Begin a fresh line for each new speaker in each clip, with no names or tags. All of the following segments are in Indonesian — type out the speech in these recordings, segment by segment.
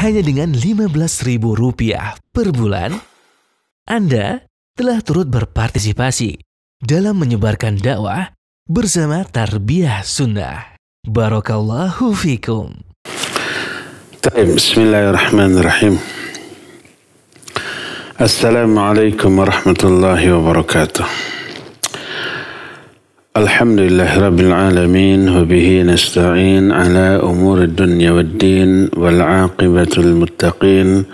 hanya dengan Rp15.000 per bulan, Anda telah turut berpartisipasi dalam menyebarkan dakwah bersama
Tarbiyah Sunnah. Barakallahu fikum. Bismillahirrahmanirrahim. Assalamualaikum warahmatullahi wabarakatuh. الحمد لله رب العالمين وبه نستعين على أمور الدنيا والدين والعاقبة المتقين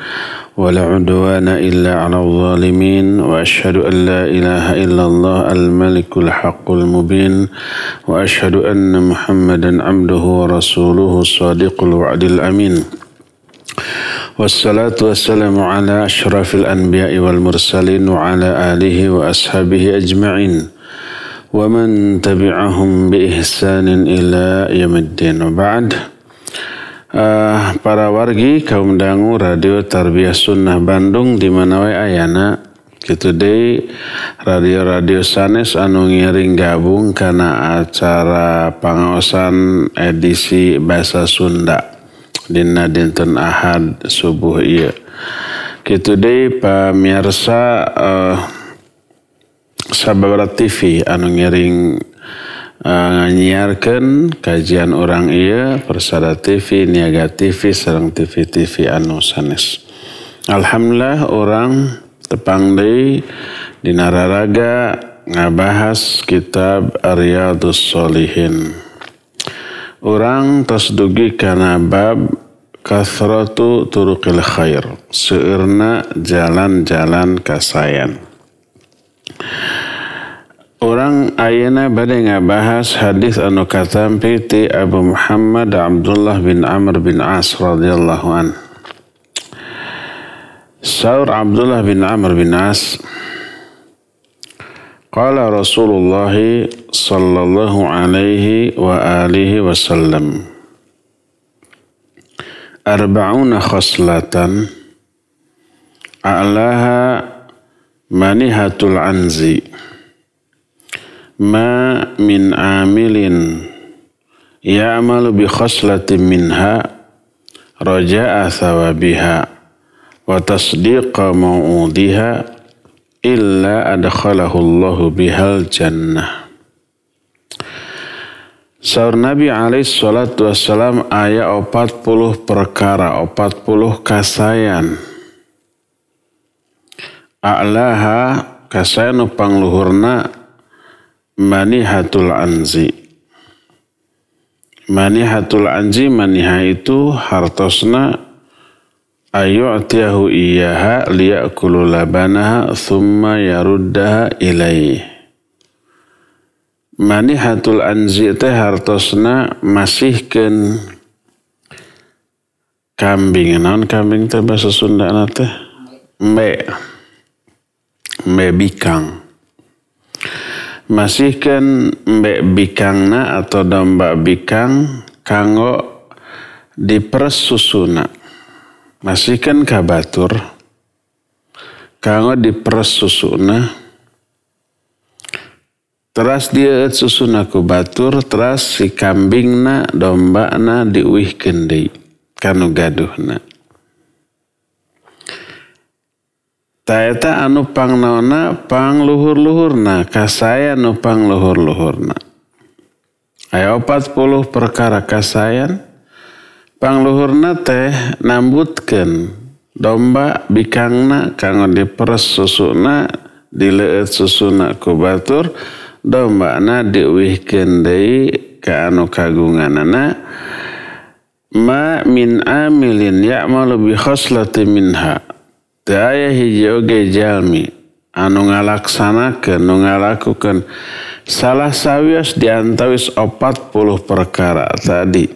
ولا عدوان إلا على الظالمين وأشهد أن لا إله إلا الله الملك الحق المبين وأشهد أن محمدا عبده ورسوله الصادق الوعد الأمين والصلاة والسلام على أشرف الأنبياء والمرسلين وعلى آله وأصحابه أجمعين ومن تبعهم بإحسان إلى يوم الدين وبعد Uh, para wargi kaum dangu radio tarbiyah sunnah Bandung di mana wae ayana gitu deh radio-radio sanes anu ngiring gabung karena acara pangaosan edisi bahasa Sunda dina dinten Ahad subuh iya gitu deh pemirsa uh, Sabarat TV anu ngiring uh, eh, nyiarkan kajian orang iya persada TV niaga TV serang TV TV anu sanes Alhamdulillah orang tepang di nararaga ngabahas kitab Riyadus Solihin orang tasdugi karena bab kasratu turukil khair seirna jalan-jalan kasayan Orang ayana badenga bahas hadis anu katampi ti Abu Muhammad Abdullah bin Amr bin As radhiyallahu an. Saur Abdullah bin Amr bin As Qala Rasulullah sallallahu alaihi wa alihi wasallam Arba'una khoslatan A'laha manihatul anzi' ma min amilin ya'malu bi khoslatin minha raja'a thawabiha wa tasdiqa ma'udiha illa adkhalahu Allah bihal jannah. Saur Nabi alaihi salatu wassalam ayat 40 perkara, 40 kasayan. A'laha kasayan pangluhurna manihatul anzi. Manihatul anzi maniha itu hartosna ayu'tiyahu iyaha liya'kulu labanaha thumma yaruddaha ilaih. Manihatul anzi teh hartosna ken kambing. non kambing teh bahasa Sunda teh? me me bikang masihkan mbek bikangna atau domba bikang kanggo Masih kan kabatur kanggo susuna. teras dia susuna ku batur teras si kambingna domba na diuihkeun kendi kanu gaduhna Taeta anu pang naona pang luhur luhurna kasaya kasayan pang luhur luhurna Ayo opat puluh perkara kasayan pang luhurna teh nambutkan domba bikangna kanggo diperes susuna dileet susuna kubatur domba na diwihkan deui ka anu kagunganana ma min amilin ya malu bi khoslati minha Daya hijauge jalmi anu ngalaksanakan anu ngalakukan salah sawios diantawis opat puluh perkara tadi.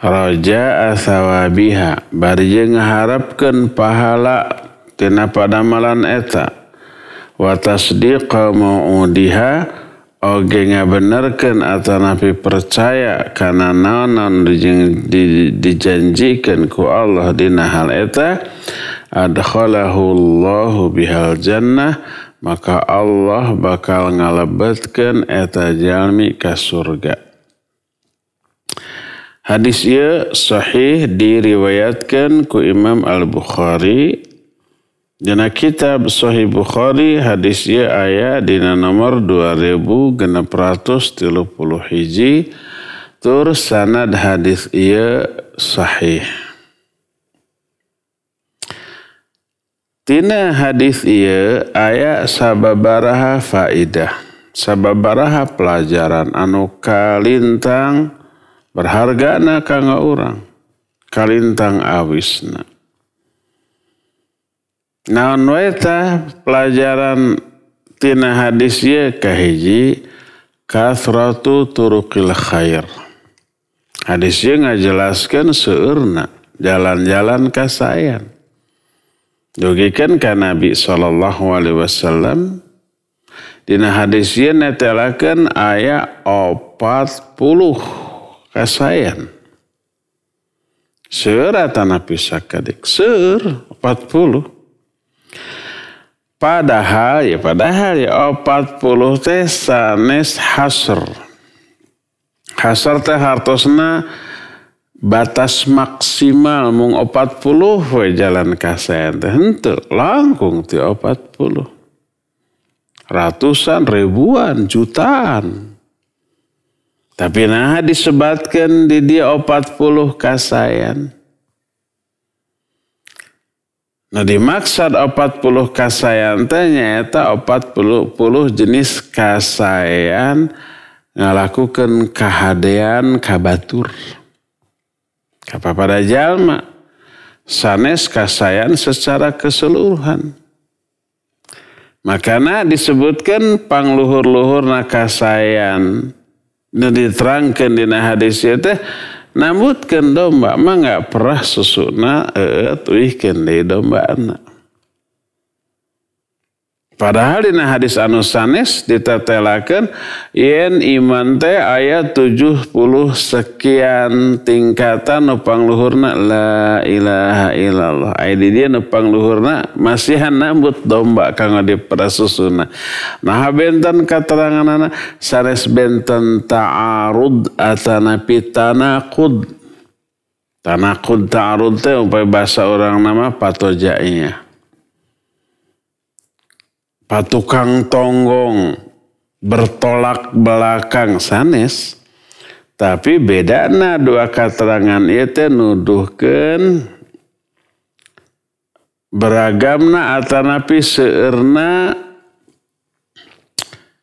Roja asawabiha barje ngharapkan pahala tina malan eta. Wa tasdiqa maudiha oge atau napi percaya karena naon-naon dijanjikan ku Allah dina hal eta adkhalahu Allahu bihal jannah maka Allah bakal ngalebetkan eta jalmi ke surga. Hadis ia sahih diriwayatkan ku Imam Al-Bukhari Dina kitab Sahih Bukhari hadis ia ayat dina nomor 2631 tur sanad hadis ia sahih. Tina hadis iya ayat sababaraha faidah. Sababaraha pelajaran anu kalintang berharga na kanga orang. Kalintang awisna. Naon weta pelajaran tina hadis iya kahiji kasratu turukil khair. Hadis iya ngajelaskan seurna jalan-jalan kasayan Dugikan ke Nabi Shallallahu Alaihi Wasallam Dina hadis ieu netelakeun aya 40 kasayan. Seur tanah pisah kadik. Seur 40. Padahal ya padahal ya 40 teh sanes hasr. Hasr teh hartosna batas maksimal mung puluh we jalan kasen teh henteu langkung ti puluh, ratusan ribuan jutaan tapi nah disebatkan di dia 40 kasayan Nah dimaksud 40 kasayan ternyata opat puluh nah, jenis kasayan ngalakukan kehadian kabatur. Kapa pada jalma sanes kasayan secara keseluruhan. Makana disebutkan pangluhur-luhur nakasayan. nanti diterangkan di nah hadis itu ya nambutkan domba mah nggak pernah susuna eh tuh domba anak. Padahal di hadis anu sanes ditetelakeun yen iman teh tujuh puluh sekian tingkatan nupang luhurna la ilaha illallah. Ayat di dia nupang luhurna masih nambut domba kang diprasusuna. Nah benten anak sanes benten ta'arud atanapi tanakud. tanakud ta'arud teh umpama bahasa orang nama patojanya patukang tonggong bertolak belakang sanes tapi beda na dua keterangan itu nuduhkan beragamna atanapi seerna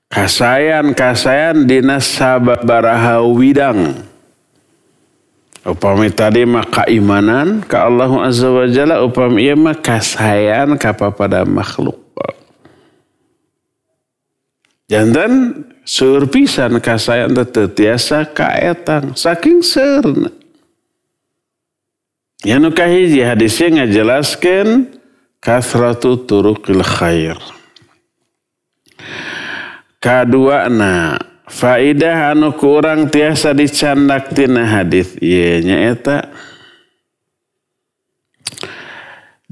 kasayan kasayan dinas sabab baraha widang upami tadi maka imanan ka Allah azza wajalla upami ieu maka kasayan ka pada makhluk Jantan seur pisan kasayan tetep tiasa kaetang saking serna. Ya nu kahiji hadisnya ngejelaskan kasratu turukil khair. na faidah anu kurang tiasa dicandak tina hadis ieu nyaeta eta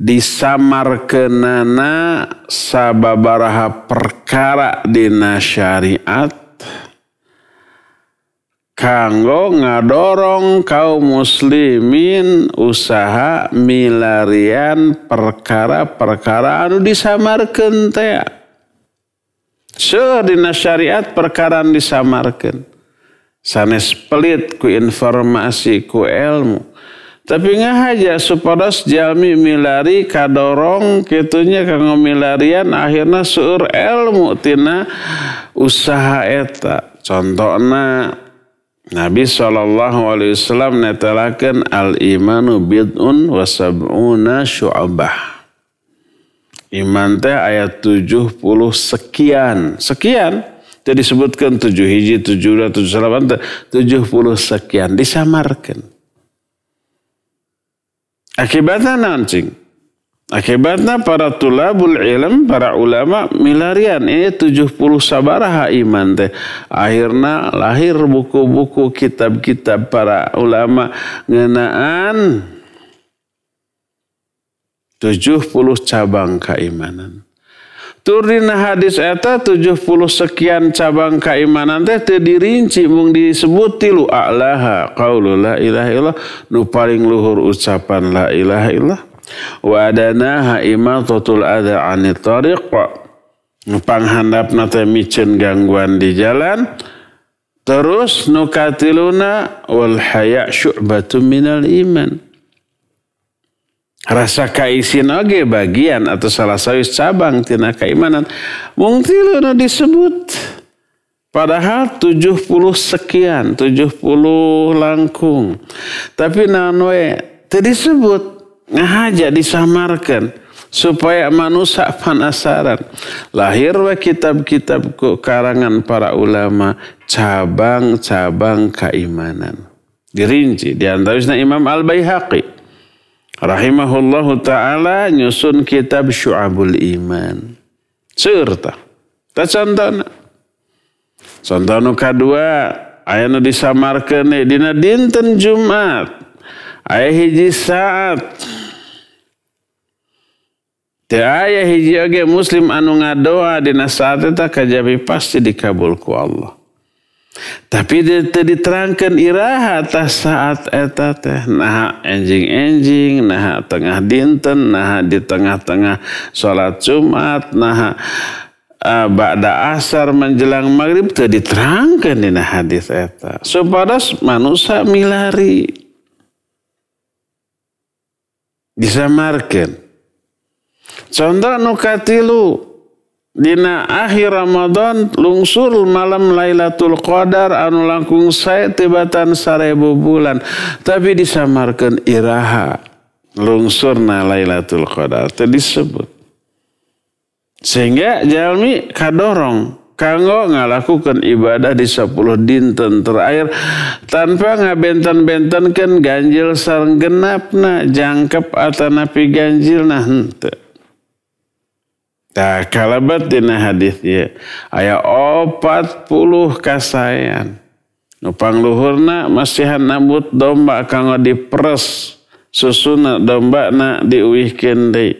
disamarkenana ke nana sababaraha perkara dina syariat kanggo ngadorong kaum muslimin usaha milarian perkara-perkara anu disamarkan teh dina syariat perkara anu disamarkan sanes pelit ku informasi ku ilmu tapi nggak ngahaja supados jami milari kadorong kitunya kanggo milarian akhirnya suur ilmu tina usaha eta contohna Nabi saw Alaihi Wasallam netelakan al imanu bid'un wasabuna sab'una Iman teh ayat 70 sekian. Sekian. jadi disebutkan tujuh hiji, tujuh dua, 7 tujuh puluh sekian. Disamarkan. Akibatnya nancing. Akibatnya para tulabul ilm, para ulama milarian. Ini eh, puluh sabaraha iman teh. Akhirnya lahir buku-buku kitab-kitab para ulama ngenaan puluh cabang keimanan. Turdina hadis eta puluh sekian cabang keimanan teh teu dirinci mung disebut tilu a'laha qaulul ilah ilah illallah nu paling luhur ucapan la ilah illallah wa ha imatatul adza 'anit tariq nu panghandapna teh miceun gangguan di jalan terus nu katiluna wal haya syu'batun minal iman rasa kaisin oge bagian atau salah satu cabang tina keimanan Mungkin tilu disebut padahal puluh sekian tujuh puluh langkung tapi nanwe tadi sebut disebut disamarkan supaya manusia penasaran. lahir kitab-kitab karangan para ulama cabang-cabang keimanan dirinci di antaranya Imam Al-Baihaqi rahimahullahu taala nyusun kitab Syu'abul Iman. Seurta. Ta contohna. Contohna kedua aya nu disamarkeun dina dinten Jumat. Aya hiji saat. Teu aya hiji oge muslim anu ngadoa dina saat eta kajabi pasti dikabulku Allah. Tapi dia diterangkan iraha atas saat eta teh nah enjing-enjing nah tengah dinten nah di tengah-tengah sholat Jumat nah uh, e, bakda asar menjelang maghrib tuh diterangkan di hadis eta supaya manusia milari disamarkan contoh nukatilu no Dina akhir Ramadan lungsur malam Lailatul Qadar anu langkung saya tibatan sarebu bulan. Tapi disamarkan iraha. Lungsurna Lailatul Qadar. tadi disebut. Sehingga jalmi kadorong. Kanggo ngalakukan ibadah di 10 dinten terakhir. Tanpa ngabenten-bentenkan ganjil sarang genapna. Jangkep atanapi ganjil nah henteu. Nah, kalabat dina hadis ya. Aya opat puluh kasayan. Nupang luhurna masihan nambut domba kanggo diperes. Susuna domba na diuihkan deh.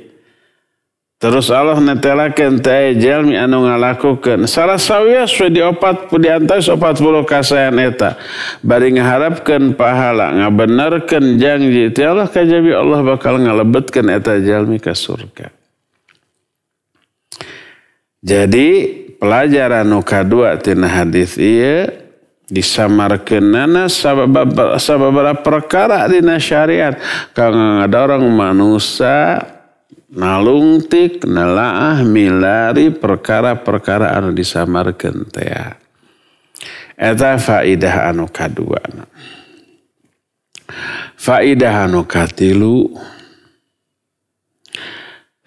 Terus Allah netelakan ta'ay jalmi anu ngalakukan. Salah sawiya sudah di opat di antas opat puluh kasayan eta. Bari ngharapkan pahala, ngabenerkan janji. Ti Allah kajabi Allah bakal ngalebetkan eta jalmi ke surga. Jadi pelajaran nuka dua tina hadis iya disamarkenana sabab perkara dina syariat kang orang manusia nalungtik nelaah milari perkara-perkara anu disamarkan teh eta faidah anu kadua faidah anu katilu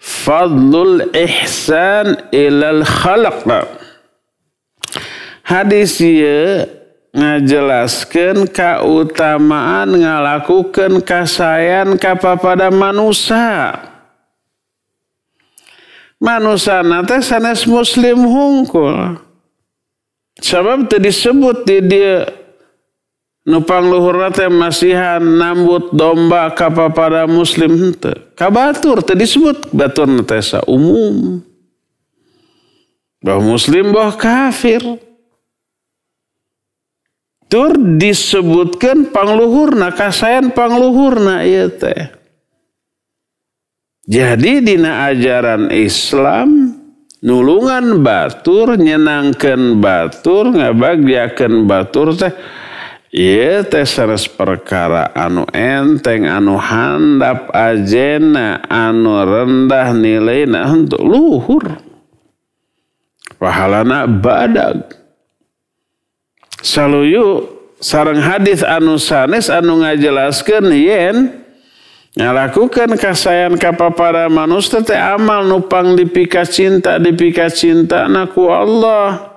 Fadlul ihsan ilal khalaq. Hadis ieu ngajelaskan keutamaan ngalakukan kasayan kepada manusia. Manusia nate sanes muslim hungkul. Sebab tadi disebut di dia nupang luhur teh masihan nambut domba pada muslim henteu kabatur tadi disebut batur sa umum bah muslim bah kafir tur disebutkan pangluhurna kasayan pangluhurna iya teh jadi dina ajaran Islam nulungan batur nyenangkan batur ngabagiakan batur teh Iya, teh seres perkara anu enteng, anu handap ajena, anu rendah nilainya untuk luhur. Pahalana badag. Saluyu sarang hadis anu sanes anu ngajelaskan yen ngalakukan kasayan kapapara manusia teh amal nupang dipika cinta dipika cinta naku Allah.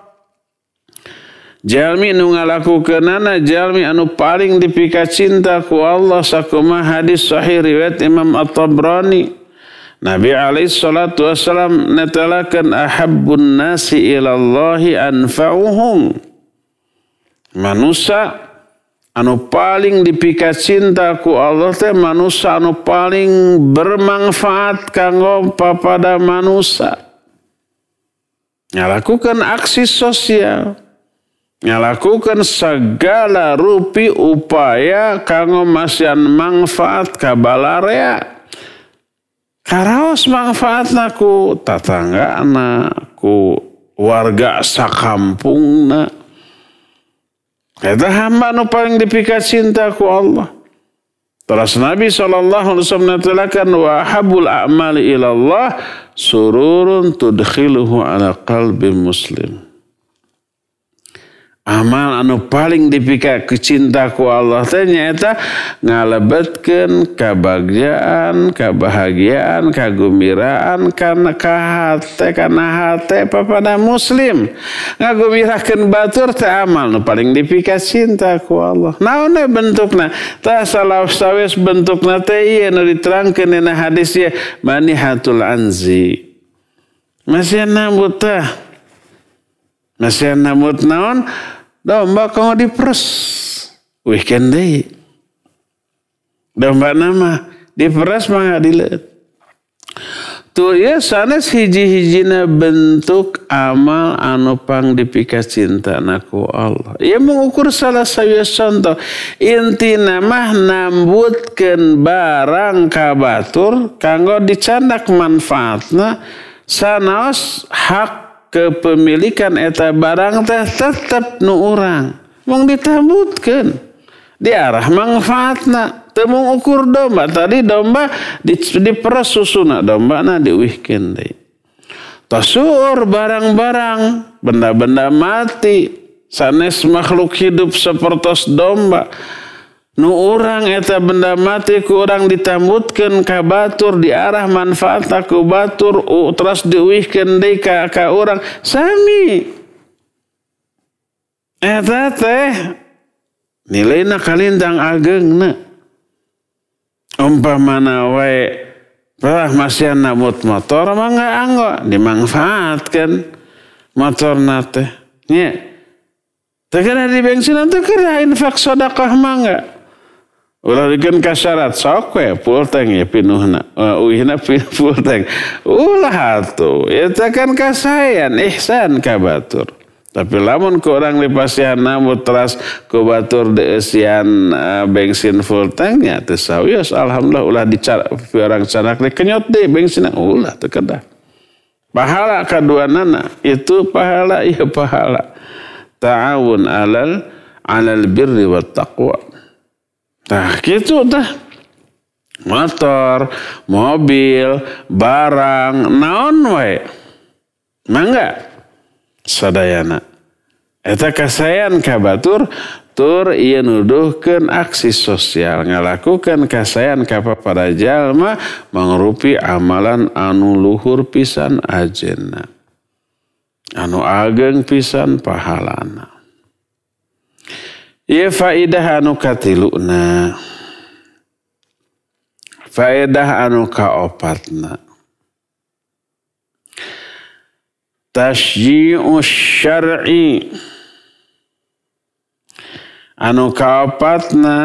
Jalmi nu ngalakukeunana jalmi anu paling dipika cinta ku Allah sakumaha hadis sahih riwayat Imam At-Tabrani. Nabi alaihi salatu wasalam netelakeun ahabbun nasi ilallahi anfa'uhum. Manusia anu paling dipika cinta ku Allah teh manusia anu paling bermanfaat kanggo papada manusia. Ngalakukeun aksi sosial Ya, lakukan segala rupi upaya kanggo masian manfaat kabalarea. Karaos manfaat naku tatangga anakku warga sakampung na. Kita hamba nu paling dipikat cinta ku Allah. Terus Nabi Wasallam menyatakan wa habul a'mali ilallah sururun tudkhiluhu ala qalbi muslim amal anu paling dipika kecintaku Allah ternyata ngalebetkan kebahagiaan kebahagiaan kegembiraan karena kahate karena hati papada muslim ngagumirakan batur teh amal anu paling dipika cintaku Allah bentuk bentukna tak salah sawis bentukna teh iya nu diterangkan dina hadis ya manihatul anzi masih nambut tah masih nambut naon Domba kau diperus. Weekend deh. Domba nama. Diperas pengadilan. Tu ya sanes hiji-hijina bentuk amal anu pang dipika cinta naku Allah. Ia ya, mengukur salah satu contoh. Inti namah nambutkan barang kabatur kanggo dicandak manfaatna sanaos hak kepemilikan eta barang teh tetap nu orang mong ditabutkan di arah manfaatna temung ukur domba tadi domba di, diperes susuna domba na weekend deh tasur barang-barang benda-benda mati sanes makhluk hidup seperti domba nu orang eta benda mati ku orang ditambutkan ka batur di arah manfaat aku batur uh, terus diwihkan di ka, orang sami eta teh nilai na kalintang ageng na umpamana wae perah masih nabut motor mah enggak anggo dimanfaatkan motor nate nya Tegera di bensin atau kira infak sodakah mangga. Ulah kasyarat soke pulteng ya pinuhna. Eh, Uhina pulteng. Ulah hatu. Eta ya kan kasayan ihsan kabatur. Tapi lamun ke orang dipasihan namu teras ku batur deesian uh, eh, bensin full tanknya. sawios, alhamdulillah ulah dicara orang canak kenyot de bensin ulah kada Pahala kedua nana itu pahala iya pahala. Ta'awun alal alal birri wa taqwa. Nah gitu dah motor, mobil, barang, naon wae. Mangga sadayana. Eta kasayan kabatur, tur ia nuduhkan aksi sosial ngalakukan kasayan kapa pada jalma mengrupi amalan anu luhur pisan ajena anu ageng pisan pahalana Ya faedah anu katiluna. Faedah anu kaopatna. Tasyi'u syar'i. Anu kaopatna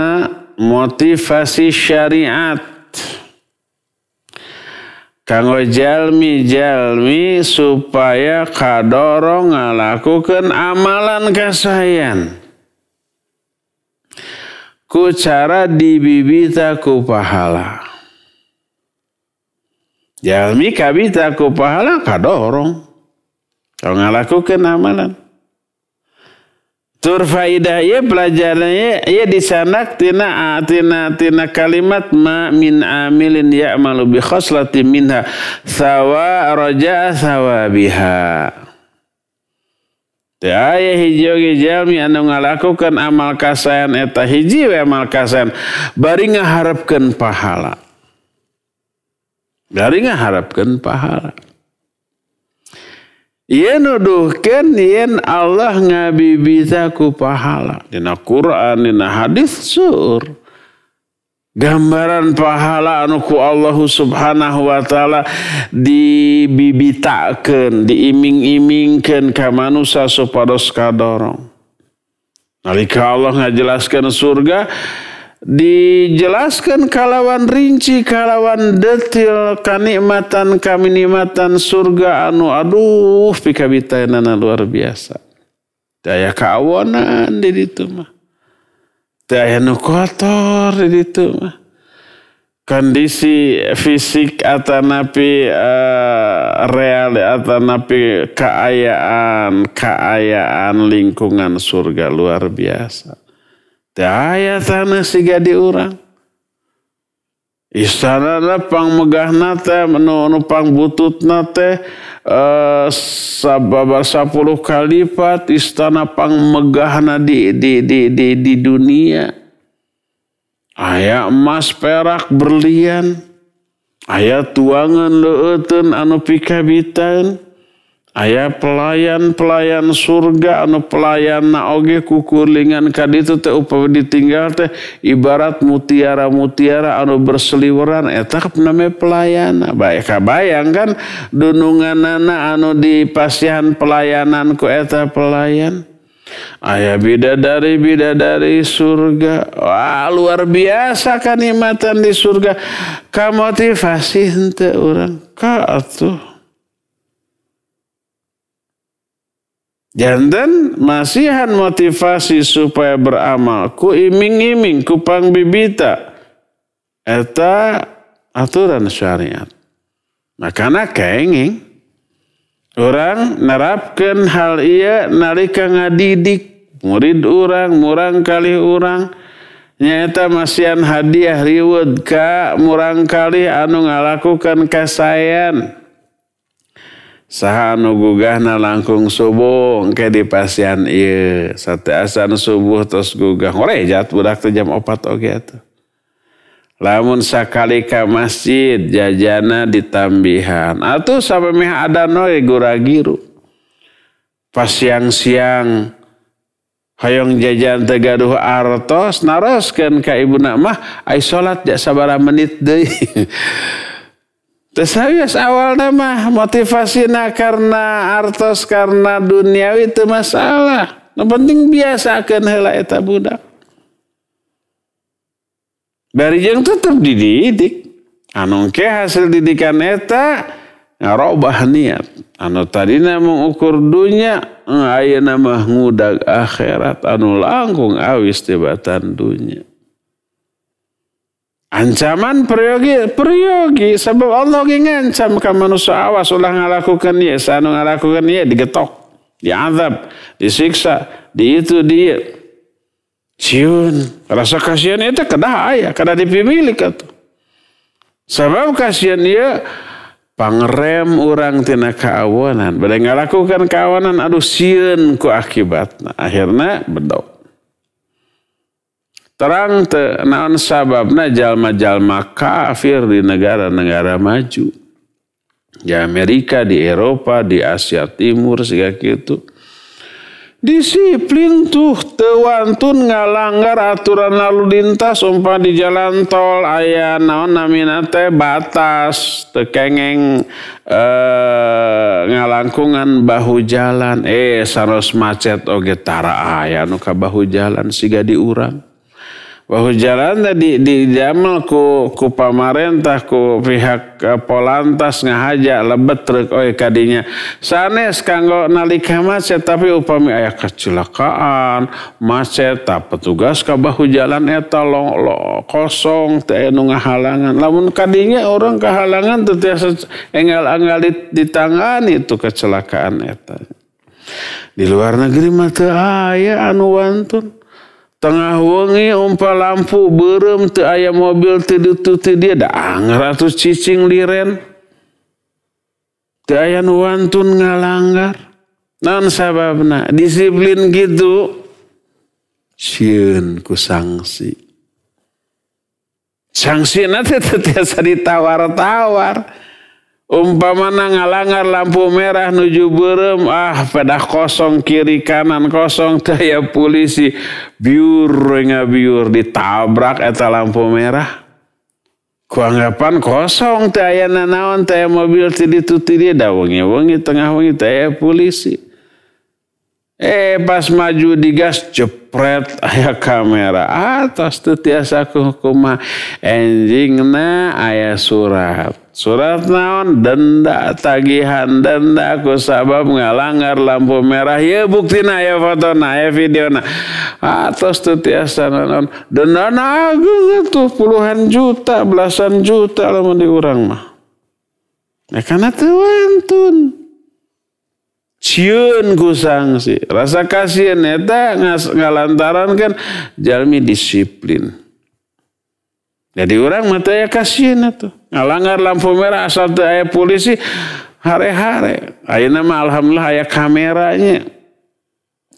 motivasi syariat. Kanggo jalmi-jalmi supaya kadorong ngalakukan amalan kasayan ku cara dibibita ku pahala. Jalmi kabita ku pahala kadorong. kau ngalaku kenamanan. Tur faidah ya pelajarannya ya di sana tina tina tina kalimat ma min amilin ya malu bi khoslati minha sawa roja sawa biha aya hijau jalmi anu ya ngalakukan amal kasayan eta hiji amal kasayan bari ngaharepkeun pahala bari ngaharepkeun pahala Yen nuduhkan yen Allah ku pahala dina Quran dina hadis sur Gambaran pahala anuku Allah subhanahu wa ta'ala dibibitakan, diiming-imingkan ke manusia supados kadorong. Nalika Allah ngajelaskan surga, dijelaskan kalawan rinci, kalawan detil, kanikmatan, kaminimatan surga anu aduh pikabitainana luar biasa. Daya keawanan di itu mah. Daya nu kotor itu mah. Kondisi fisik atau napi uh, eh, real atau napi keayaan keayaan lingkungan surga luar biasa. Daya tanah sih gak diurang Istana pang megah nate menu anu pang butut nate eh, sababar sapuluh kali lipat istana pang megah di, di, di, di, di dunia. Ayah emas perak berlian. Ayah tuangan leuten anu pikabitan. Ayah pelayan-pelayan surga anu pelayan naoge kukulingan kaditu teh upah ditinggal teh ibarat mutiara-mutiara anu berseliweran eta eh, namanya pelayan. Nah, Baik bayang kan dununganana anu di pasihan pelayanan ku eta eh pelayan. Ayah bidadari bidadari surga. Wah luar biasa imatan di surga. Kamotivasi hente orang. Ka atuh. Janten, masihan motivasi supaya beramal. Ku iming-iming, ku bibita. Eta aturan syariat. nak keenging. Orang nerapkan hal iya nalika ngadidik. Murid orang, murang kali orang. Nyata masihan hadiah riwud ka murang kali anu ngalakukan kasayan saha nugugahna langkung subuh engke di pasian Sate asan subuh terus gugah ngorejat budak teh jam 4 oke atuh lamun sakali masjid jajana ditambihan atuh sampai meh ada gura giru pas siang-siang hoyong jajan tegaduh artos naroskeun ka nak mah ai salat ja menit deh. Tersayus awal nama motivasinya karena artos karena duniawi itu masalah. Yang penting biasa akan hela eta budak. Dari yang tetap dididik. Anu ke hasil didikan eta ngarobah niat. Anu tadinya mengukur dunia, eh, ayah nama ngudag akhirat. Anu langkung awis tibatan dunia. Ancaman peryogi, peryogi. Sebab Allah yang ngancam ke manusia awas ulah ngalakukan ya. Sanu ngalakukan ya digetok, diazab, disiksa, di itu dia. Siun. Rasa kasihan itu kedah ayah, kada dipimilik itu. Sebab kasihan ya pangrem orang tina keawanan. Badai ngalakukan kawanan aduh siun ku Nah, Akhirnya bedok. Terang te, naon sababna jalma-jalma kafir di negara-negara maju. Di Amerika, di Eropa, di Asia Timur, segala gitu. Disiplin tuh tewantun ngalanggar aturan lalu lintas umpah di jalan tol ayah naon namina teh batas tekengeng eh, ngalangkungan bahu jalan eh sanos macet oge tara ayah nuka bahu jalan siga diurang jalan tadi jamal ku ku pamarentah ku pihak eh, polantas ngahaja lebet truk oi kadinya sanes kanggo nalika macet tapi upami ayah kecelakaan macet tak petugas ka bahu jalan eta lo, lo kosong teh anu ngahalangan lamun kadinya orang kehalangan teu tiasa enggal di tangan itu kecelakaan eta di luar negeri mah teu aya anu wantun tengah wengi umpa lampu berem te ayam mobil te ditu te dia dah ratus cicing liren te ayam wantun ngalanggar non sababna disiplin gitu siun ku sanksi sanksi nanti tetiasa ditawar-tawar umpama ngalangar lampu merah nuju berem ah pedah kosong kiri kanan kosong taya polisi biur nga biur ditabrak eta lampu merah kuanggapan kosong taya nanawan nanaon mobil tidi dituti dia da wengi wengi tengah wengi taya polisi eh pas maju digas jepret aya kamera atas teh tiasa kuhukuma na aya surat Surat naon denda tagihan denda ku sabab ngalanggar lampu merah ya bukti na ya foto na ya video na atas tuh tiasa naon denda agung itu iya, puluhan juta belasan juta mau diurang mah ya karena tuh siun ku sanksi rasa kasihan eta ya, ngalantaran kan jalmi disiplin jadi orang mata ya kasihan ya tuh ngalanggar lampu merah asal tuh ayah polisi hare-hare Ayah nama alhamdulillah ayah kameranya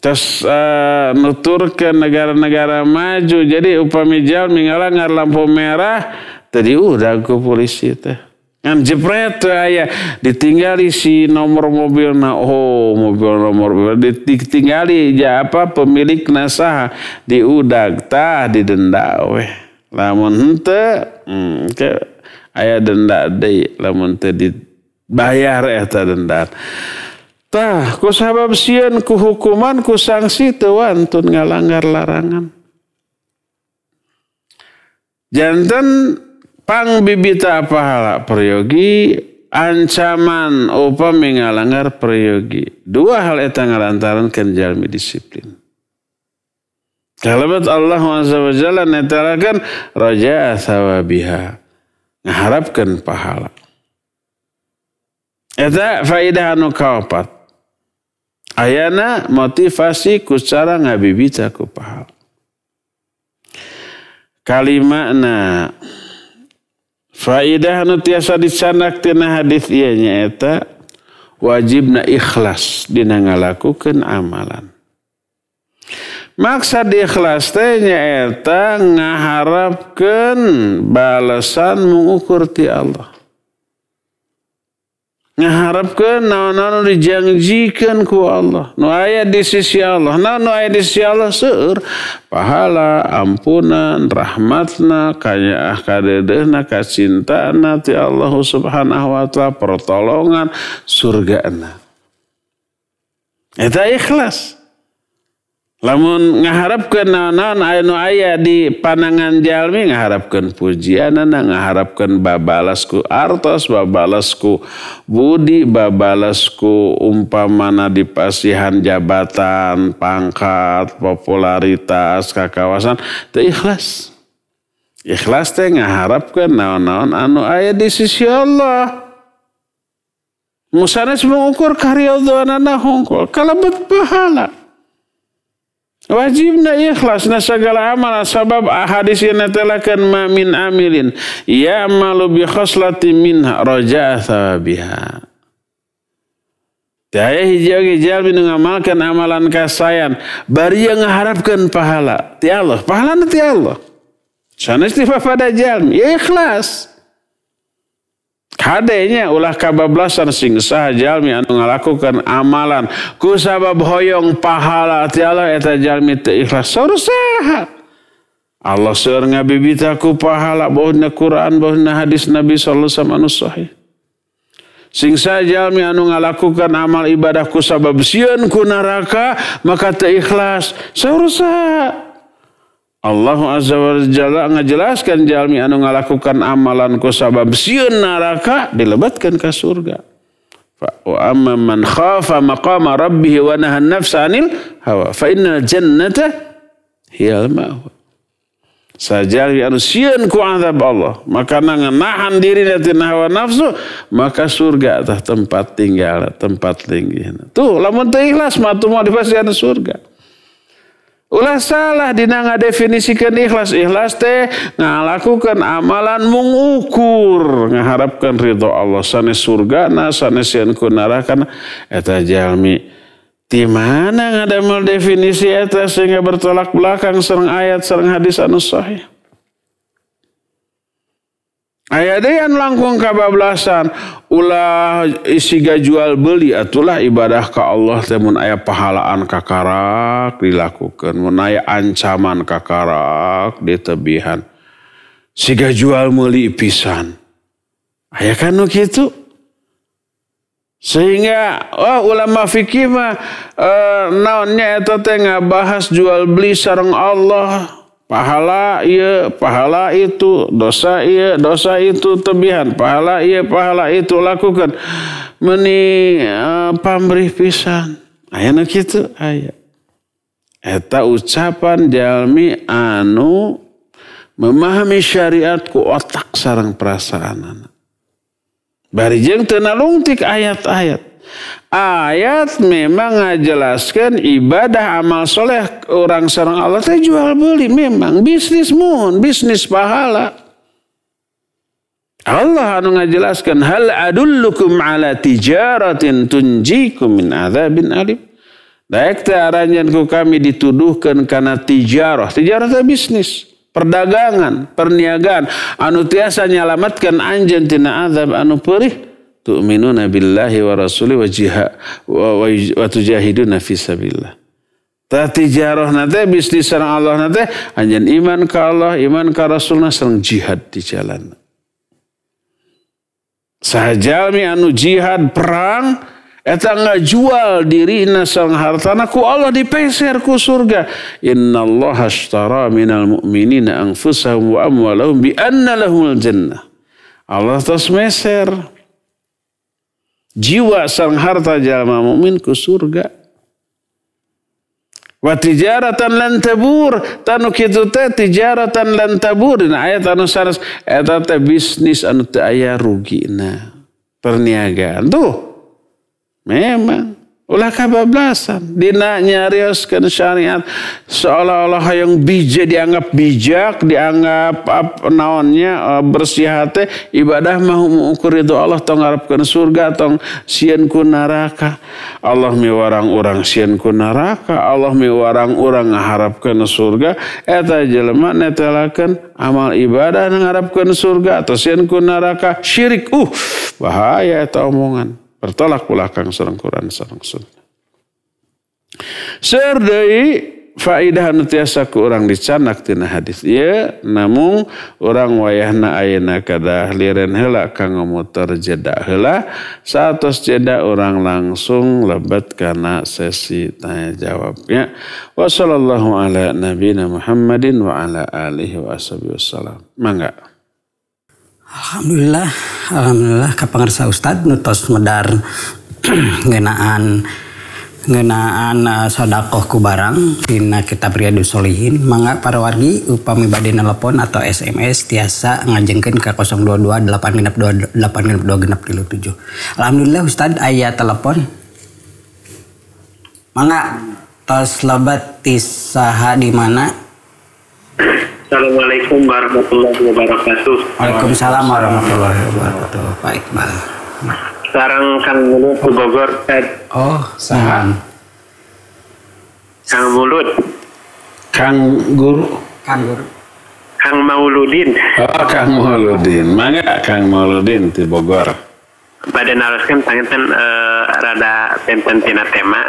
terus uh, eh, nutur ke negara-negara maju jadi upami jalan ngalanggar lampu merah tadi udah aku polisi teh kan jepret tuh ayah. ditinggali si nomor mobil. Nah, oh mobil nomor mobil ditinggali ya apa pemilik nasah diudag tah didenda weh namun ente. hmm, ke aya denda deh, lamun teu dibayar eta denda tah ku sabab sieun ku hukuman ku sanksi teu wantun ngalanggar larangan janten pang bibita pahala peryogi ancaman upami mengalanggar peryogi dua hal eta ngalantaran kenjalmi disiplin Kalabat Allah Azza wa Jalla netarakan raja sawabiha. Mengharapkan pahala. Eta faidah anu kaopat. Ayana motivasi ku cara ngabibita ku pahala. Kalimakna faidah anu tiasa dicanak tina hadis ianya eta wajibna ikhlas dina ngalakukeun amalan. Maksa ikhlas tehnya eta ngaharapkan balasan mengukur ti Allah. Ngaharapkan naon-naon dijanjikan ku Allah. Nu aya di sisi Allah. nana nu aya di sisi Allah seur pahala, ampunan, rahmatna, kayaah kadedehna, kacintana ti Allah Subhanahu wa taala, pertolongan, surgana. Eta ikhlas. Lamun ngaharapkan naon-naon anu aya di panangan jalmi ngaharapkan pujian anak ngaharapkan babalasku artos babalasku budi babalasku umpamana di pasihan jabatan pangkat popularitas kakawasan teu ikhlas ikhlas teh ngaharapkan naon-naon anu aya di sisi Allah Musanes mengukur karya doana hongkol kalebet pahala Wajibna ikhlas na segala amal sabab hadis yang telahkan mamin amilin ya malu bi khoslati minha roja thawabiha. Tiaya hijau hijau min ngamalkan amalan kasayan bari yang mengharapkan pahala ti Allah pahala ti Allah. sana ti pada jalmi ya ikhlas. Hadenya ulah kabablasan sing jalmi anu ngalakukan amalan ku sabab hoyong pahala ti Allah eta jalmi teu ikhlas saha. Allah seur ngabibita ku pahala bohna Quran bohna hadis Nabi sallallahu alaihi wasallam anu sahih. Sing jalmi anu ngalakukan amal ibadah ku sabab sieun ku neraka maka teu ikhlas saha. Allah azza wa jalla ngajelaskan jalmi anu ngalakukan amalan ku sabab sieun neraka dilebatkeun ka surga. Fa wa amma man khafa maqama rabbih wa nahan nafsa anil hawa fa innal jannata hiyal ma'wa. Sajari anu sieun ku azab Allah, maka nahan diri dari hawa nafsu, maka surga tah tempat tinggal, tempat tinggi. Tuh lamun teu ikhlas mah tuh mau dipasti anu surga. Ulah salah dina ngadefinisikan ikhlas. Ikhlas teh ngalakukan amalan mengukur. Ngeharapkan ridho Allah. Sanes na, sanes ku narakan. Eta jalmi. Di mana ngadamel definisi eta sehingga bertolak belakang serang ayat, serang hadis anu sahih. Aya dean langkung kabablasan ulah isiga jual beli atulah ibadah ke Allah temun ayah pahalaan kakarak dilakukan mun ancaman kakarak di tebihan siga jual beli pisan aya kan nu kitu sehingga oh, ulama fikih mah eh, naonnya eta teh bahas jual beli sareng Allah pahala iya pahala itu dosa iya dosa itu tebihan pahala iya pahala itu lakukan meni uh, pamrih pisan nak itu, ayat eta ucapan jalmi anu memahami syariat ku otak sarang perasaan anak Barijeng jeung ayat-ayat Ayat memang ngajelaskan ibadah amal soleh orang serang Allah teh jual beli memang bisnis mun bisnis pahala. Allah anu ngajelaskan hal adullukum ala tijaratin tunjikum min adzabin alim. Daek teh aranjan ku kami dituduhkan karena tijarah. Tijarah teh bisnis, perdagangan, perniagaan anu tiasa nyelamatkan anjeun tina azab anu perih tu'minuna billahi wa rasuli wa jiha wa, wa tujahiduna fi sabilillah. Ta tijarah nate bisnis sareng Allah nate anjen iman ka Allah, iman ka Rasulna sareng jihad di jalan. Sahajalmi anu jihad perang eta jual diri sang hartana ku Allah peser ku surga. Inna Allah ashtara minal mu'minina anfusahum wa amwalahum bi anna lahumul jannah. Allah tasmeser meser jiwa sang harta jama mukmin ke surga. Wa tijaratan lan tabur tanu kitu teh tijaratan lan tabur dina ayat anu saras eta teh bisnis anu teh aya rugina. Perniagaan tuh memang Ulah kabablasan. Dina nyarioskan syariat. Seolah-olah yang bijak dianggap bijak. Dianggap apa naonnya eh, bersih hati. Ibadah mahu mengukur itu Allah. Tong harapkan surga. Tong sien ku neraka. Allah mi warang orang sien ku neraka. Allah mi warang orang harapkan surga. Eta jelma netelakan amal ibadah. Ngarapkan surga. Atau sien ku neraka. Syirik. Uh bahaya itu omongan bertolak belakang sarang Quran sarang Sunnah. Seur faidah anu tiasa ku urang dicanak tina hadis ya namung urang wayahna ayeuna kada liren heula kang muter jeda heula satos jeda urang langsung lebet kana sesi tanya jawabnya wa sallallahu ala Muhammadin wa ala alihi wa wasallam mangga
Alhamdulillah, alhamdulillah kapangersa Ustad nutos medar ngenaan ngenaan uh, sodakohku barang dina kitab riadu Solihin mangga para wargi upami badai nelpon atau SMS tiasa ngajengkin ke 022 8 genep 2 8 2 7 Alhamdulillah Ustad ayah telepon mangga tos lebat tisaha di mana
Assalamualaikum warahmatullahi wabarakatuh.
Waalaikumsalam warahmatullahi wabarakatuh.
Pak Iqbal. Sekarang Kang Mulut ke Bogor. Ed. Oh, sahan. Kang Mulut. Kang Guru. Kang Guru. Kang Mauludin. Oh, Kang Mauludin. Mangga Kang Mauludin di Bogor. Pada naraskan tangan uh, eh, rada penten tina tema.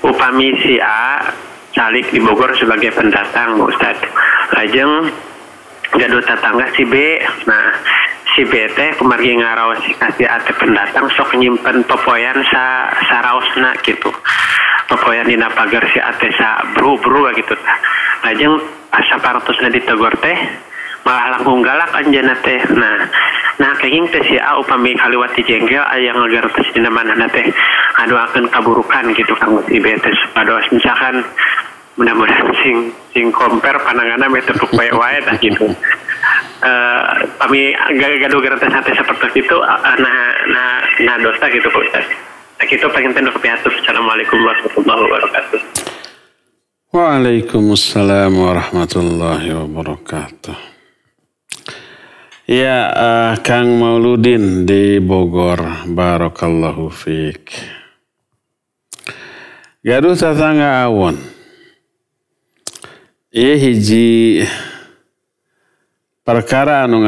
Upami si A Salik di Bogor sebagai pendatang, Pak Ustadz. Lajeng jadul tetangga si B. Nah, si B teh kemarin
ngaraos kasih ate pendatang sok nyimpen topoyan sa saraosna gitu. Topoyan dina pagar si ate sa bro bro gitu. Lajeng asa partusna ditegur teh palang unggalak anjana teh nah nah kenging
teh si A upami kaliwati jengkel yang ngajar teh dina manehna teh akan kaburukan gitu kang si diabetes pada misalkan mudah-mudahan sing sing compare pananganan meter baik wae dah gitu uh, eh, kami gaduh garantas sate seperti itu uh, nah nah nah dosa gitu pak nah, gitu, kita pengen tendok piatur assalamualaikum warahmatullahi wabarakatuh Waalaikumsalam warahmatullahi wabarakatuh. Ya, uh, Kang Mauludin di Bogor. Barokallahu Fik. Gaduh tetangga awon. Iya hiji perkara anu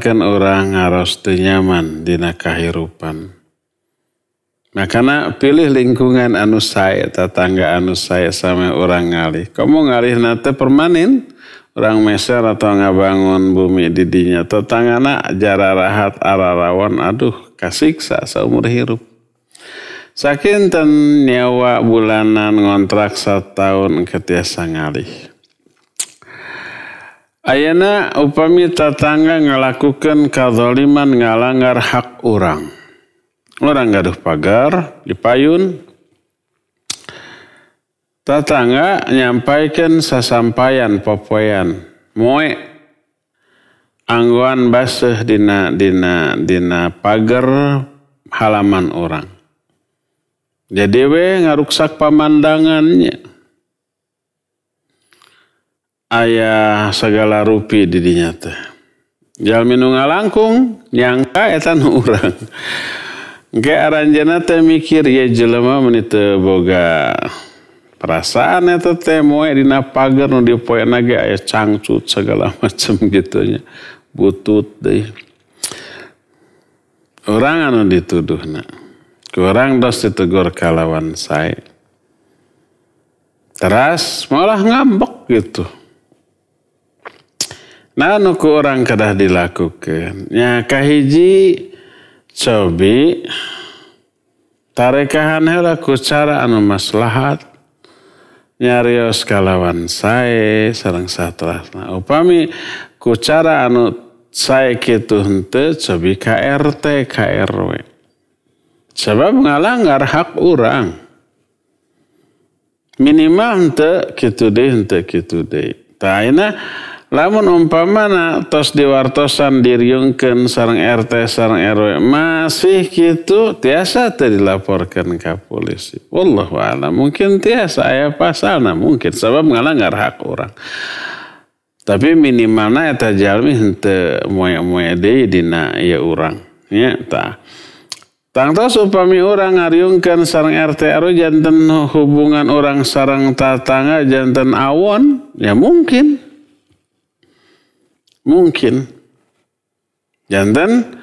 kan orang harus nyaman dina kahirupan. Makanya nah, pilih lingkungan anu saya, tetangga anu saya sama orang ngalih. Kamu ngalih nate permanen, orang meser atau bangun bumi didinya nak jara rahat ararawan aduh kasiksa seumur hirup ten nyawa bulanan ngontrak setahun ketiasa ngalih Ayana upami tetangga ngelakukan kadoliman ngalanggar hak orang. Orang gaduh pagar, dipayun, Tetangga nyampaikan sesampaian popoyan. Moe. Angguan basuh dina dina dina pagar halaman orang. Jadi we ngaruksak pemandangannya. Ayah segala rupi dinya teh. Jalmin ngalangkung nyangka etan orang. ke aranjana teh mikir ya jelema menite boga perasaan itu teh moe di napager nu dipoe nage aya cangcut segala macam gitunya butut deh orang anu dituduh na orang dos ditegur kalawan saya teras malah ngambek gitu nah nuku orang kedah dilakukan ya kahiji cobi tarekahan hela ku cara anu maslahat nyarios kalawan saya sarang satras nah upami ku cara anu saya gitu hente cobi KRT KRW sebab ngalanggar hak orang minimal hente deh hente hente deh tak tah Lamun umpamana tos diwartosan diriungkan sarang RT sarang RW masih gitu tiasa tadi laporkan ke polisi. Wallahu a'lam. Mungkin tiasa pasal nah mungkin sebab ngalanggar hak orang. Tapi minimalnya eta jalmi hente moya-moya di dina ya orang. Ya, tah. Tangtos upami orang ngariungkan sarang RT RW jantan hubungan orang sarang tatangga jantan awon, ya mungkin Mungkin. Jantan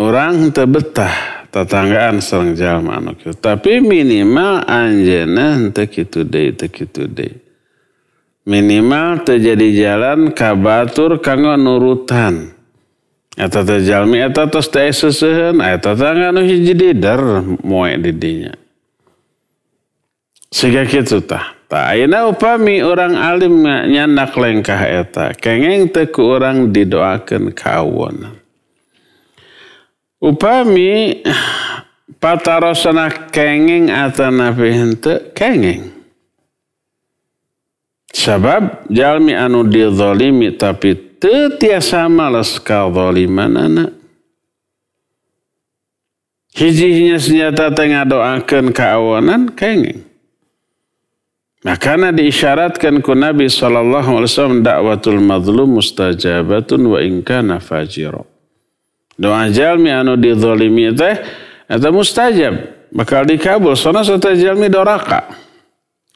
orang terbetah tetanggaan serang jalma anu kitu. Tapi minimal anjena henteu kitu deui, teu kitu deui. Minimal terjadi jalan kabatur kanggo nurutan. Eta teh jalmi eta tos teh seseuheun, eta tangga nu hiji dider moe di dinya. sehingga kitu tah. Aina upami orang alim nyanak lengkah eta. Kengeng teku orang didoakan kawonan. Upami patarosana kengeng atau nabi hente kengeng. Sebab jalmi anu dizolimi tapi tetiasa kau zoliman anak. Hijihnya senjata tengah doakan keawanan kengeng. Makanya nah, diisyaratkan ku Nabi SAW dakwatul mazlum mustajabatun wa inkana fajiro. Doa jalmi anu didolimi teh atau mustajab. Bakal dikabul. Soalnya serta jalmi doraka.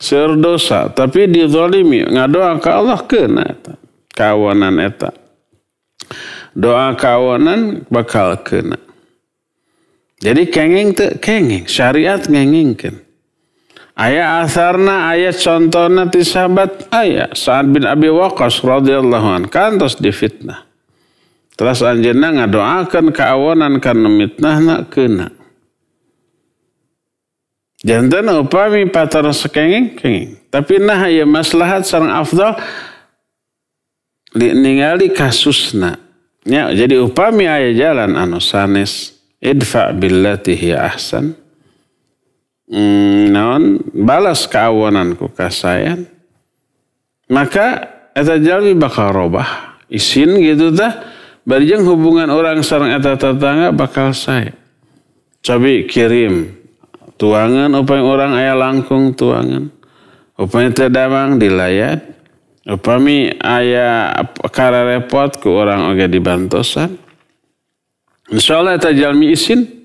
Seur Tapi didolimi. Ngadoa ke Allah kena. Eta. Kawanan eta. Doa kawanan bakal kena. Jadi kenging te kengeng. Syariat ngengengkan. Ayah asarna, ayat contohnya tisabat sahabat ayah Sa'ad bin Abi Waqas radhiyallahu an kantos difitnah. Terus anjeunna ngadoakeun karena kana nak kena Jantan upami patar sekenging-kenging. Tapi nah ya maslahat sarang afdal ningali kasusna. Ya, jadi upami ayah jalan anu sanes idfa billati hi ahsan Mm, non balas keawananku kasayan maka eta jalmi bakal robah isin gitu dah barijang hubungan orang sarang eta tetangga bakal saya cabi kirim tuangan upaya orang ayah langkung tuangan upaya terdamang dilayat upami ayah kara repot ke orang oge dibantosan insyaallah eta jalmi isin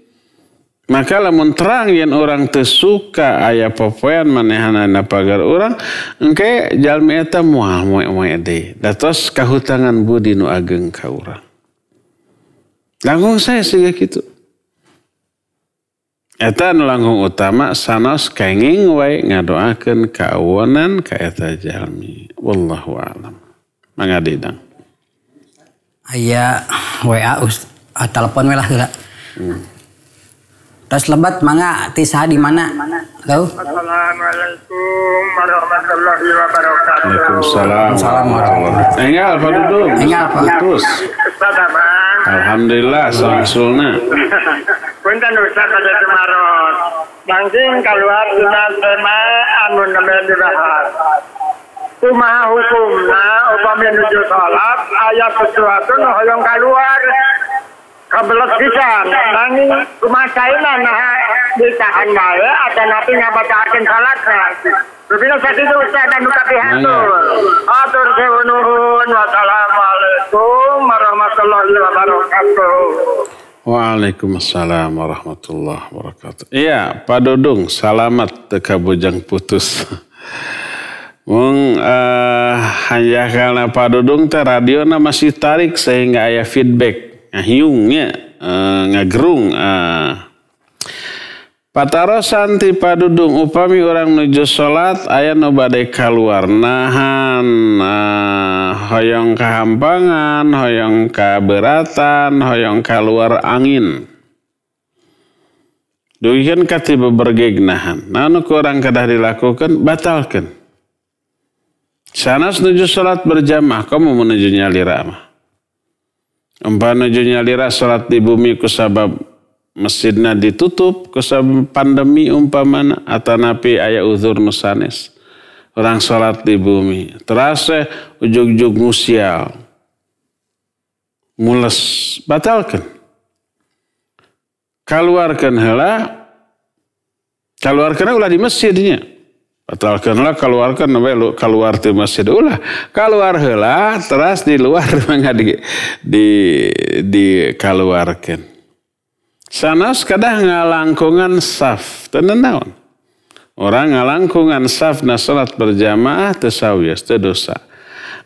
maka lamun terang yang orang tersuka ayah popoyan manehanana pagar orang, engke jalmi eta mual muai moe de. Datos kahutangan budi nu ageng ka orang. Langkung saya sehingga gitu. Eta langgung utama sanos kenging wae ngaduaken kawanan ka eta jalmi. Wallahu alam. Mangadidang.
Aya WA atau ah, telepon we lah Hmm. Terus lebat mangga tisah di mana? Tahu?
Assalamualaikum warahmatullahi wabarakatuh. Waalaikumsalam. Salam warahmatullahi. Enggak apa duduk? Enggak apa? Putus. Alhamdulillah, sangsulna.
Punten Ustaz ada semarot. Mangking keluar kita tema anu namanya dibahas. Kumaha hukumna upami menuju salat ayat sesuatu nu hoyong keluar kebelet pisan rumah saya nah ditahan bae ada nanti nah salatna sakit itu saya dan nukapi pihak iya. Atur sewu nuhun. Wassalamualaikum warahmatullahi wabarakatuh.
Waalaikumsalam warahmatullahi wabarakatuh. Iya, Pak Dodung, selamat teka bujang putus. Mung uh, eh, hanya karena Pak Dodung teh radio masih tarik sehingga ayah feedback Eh, hiungnya eh, ngagerung eh. Patarosan ti padudung upami orang menuju salat aya nu bade kaluar nahan hoyong kahampangan, hoyong kaberatan, hoyong kaluar angin. Dugikan kati bebergegnahan. nahan nanu kurang kadah dilakukan batalkan. Sanas nuju salat berjamaah kamu menuju nyali mah. Umpamanya nyalira sholat di bumi kusabab mesinnya ditutup kusabab pandemi umpamana atanapi ayah uzur nusanes. Orang sholat di bumi. Terasa ujug-ujug musial. Mules. Batalkan. Keluarkan hela. Keluarkan ulah di masjidnya batalkanlah keluarkan namanya keluar di kan, masjid ulah keluar teras di luar mangga di di di keluarkan Sana kadang ngalangkungan saf Tenenawan. orang ngalangkungan saf na salat berjamaah teu sawias dosa